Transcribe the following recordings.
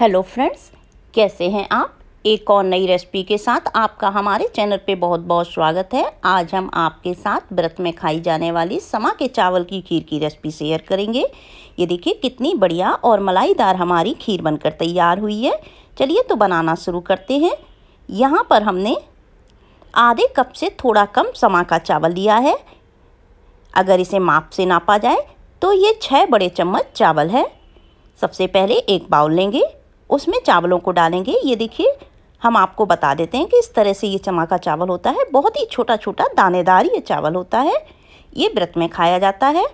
hello friends कैसे हैं आप एक और नई रेसिपी के साथ आपका हमारे चैनल पे बहुत बहुत स्वागत है आज हम आपके साथ व्रत में खाई जाने वाली समा के चावल की खीर की रेसिपी शेयर करेंगे ये देखिए कितनी बढ़िया और मलाईदार हमारी खीर बनकर तैयार हुई है चलिए तो बनाना शुरू करते हैं यहाँ पर हमने आधे कप से थोड़ा कम समा का चावल लिया है अगर इसे माप से नापा जाए तो ये छः बड़े चम्मच चावल है सबसे पहले एक बाउल लेंगे उसमें चावलों को डालेंगे ये देखिए हम आपको बता देते हैं कि इस तरह से ये चमाका चावल होता है बहुत ही छोटा छोटा दानेदार ये चावल होता है ये व्रत में खाया जाता है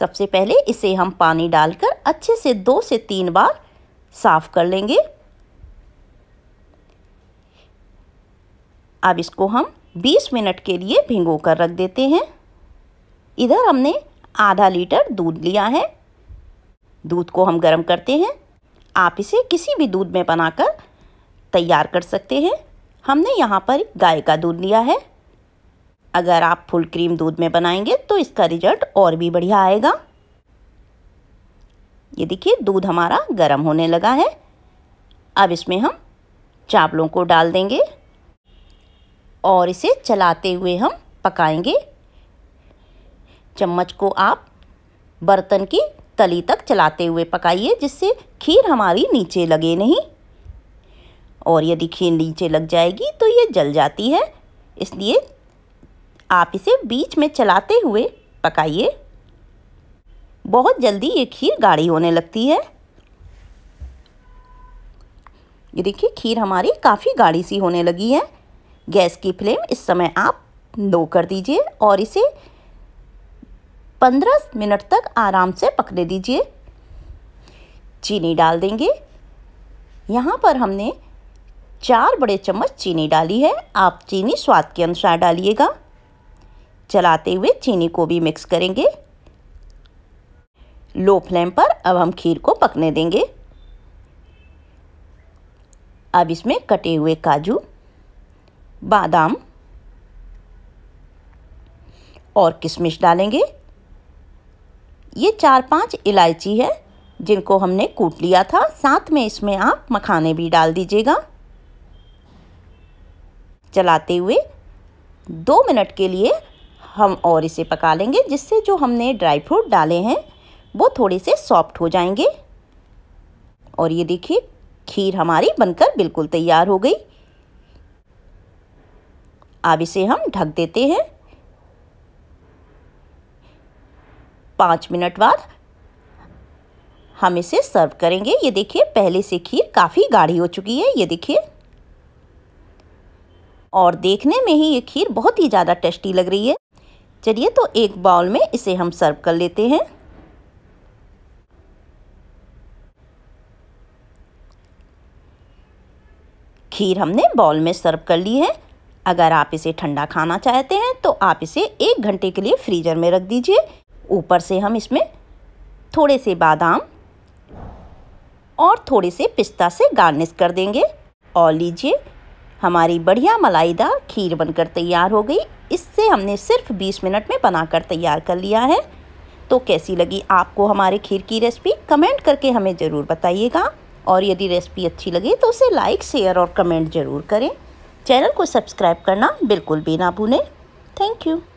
सबसे पहले इसे हम पानी डालकर अच्छे से दो से तीन बार साफ कर लेंगे अब इसको हम 20 मिनट के लिए भिंगो कर रख देते हैं इधर हमने आधा लीटर दूध लिया है दूध को हम गर्म करते हैं आप इसे किसी भी दूध में बनाकर तैयार कर सकते हैं हमने यहाँ पर गाय का दूध लिया है अगर आप फुल क्रीम दूध में बनाएंगे तो इसका रिजल्ट और भी बढ़िया आएगा ये देखिए दूध हमारा गर्म होने लगा है अब इसमें हम चावलों को डाल देंगे और इसे चलाते हुए हम पकाएंगे चम्मच को आप बर्तन की तली तक चलाते हुए पकाइए जिससे खीर हमारी नीचे लगे नहीं और यदि खीर नीचे लग जाएगी तो ये जल जाती है इसलिए आप इसे बीच में चलाते हुए पकाइए बहुत जल्दी ये खीर गाढ़ी होने लगती है ये देखिए खीर हमारी काफ़ी गाढ़ी सी होने लगी है गैस की फ्लेम इस समय आप लो कर दीजिए और इसे पंद्रह मिनट तक आराम से पकने दीजिए चीनी डाल देंगे यहाँ पर हमने चार बड़े चम्मच चीनी डाली है आप चीनी स्वाद के अनुसार डालिएगा चलाते हुए चीनी को भी मिक्स करेंगे लो फ्लेम पर अब हम खीर को पकने देंगे अब इसमें कटे हुए काजू बादाम और किशमिश डालेंगे ये चार पांच इलायची है जिनको हमने कूट लिया था साथ में इसमें आप मखाने भी डाल दीजिएगा चलाते हुए दो मिनट के लिए हम और इसे पका लेंगे जिससे जो हमने ड्राई फ्रूट डाले हैं वो थोड़े से सॉफ्ट हो जाएंगे और ये देखिए खीर हमारी बनकर बिल्कुल तैयार हो गई अब इसे हम ढक देते हैं पाँच मिनट बाद हम इसे सर्व करेंगे ये देखिए पहले से खीर काफ़ी गाढ़ी हो चुकी है ये देखिए और देखने में ही ये खीर बहुत ही ज़्यादा टेस्टी लग रही है चलिए तो एक बाउल में इसे हम सर्व कर लेते हैं खीर हमने बाउल में सर्व कर ली है अगर आप इसे ठंडा खाना चाहते हैं तो आप इसे एक घंटे के लिए फ्रीजर में रख दीजिए ऊपर से हम इसमें थोड़े से बादाम और थोड़े से पिस्ता से गार्निश कर देंगे और लीजिए हमारी बढ़िया मलाईदार खीर बनकर तैयार हो गई इससे हमने सिर्फ 20 मिनट में बनाकर तैयार कर लिया है तो कैसी लगी आपको हमारे खीर की रेसिपी कमेंट करके हमें ज़रूर बताइएगा और यदि रेसिपी अच्छी लगे तो उसे लाइक शेयर और कमेंट ज़रूर करें चैनल को सब्सक्राइब करना बिल्कुल भी ना भूलें थैंक यू